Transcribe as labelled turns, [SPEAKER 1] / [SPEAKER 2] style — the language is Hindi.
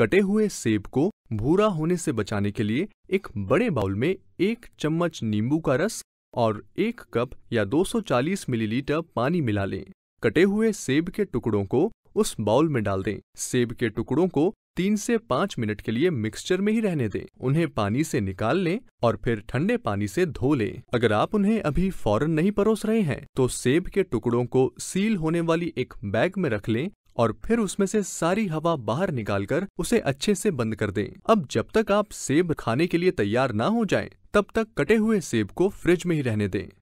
[SPEAKER 1] कटे हुए सेब को भूरा होने से बचाने के लिए एक बड़े बाउल में एक चम्मच नींबू का रस और एक कप या 240 मिलीलीटर पानी मिला लें कटे हुए सेब के टुकड़ों को उस बाउल में डाल दें सेब के टुकड़ों को तीन से पाँच मिनट के लिए मिक्सचर में ही रहने दें उन्हें पानी से निकाल लें और फिर ठंडे पानी से धो लें अगर आप उन्हें अभी फौरन नहीं परोस रहे हैं तो सेब के टुकड़ों को सील होने वाली एक बैग में रख लें और फिर उसमें से सारी हवा बाहर निकालकर उसे अच्छे से बंद कर दें अब जब तक आप सेब खाने के लिए तैयार ना हो जाएं, तब तक कटे हुए सेब को फ्रिज में ही रहने दें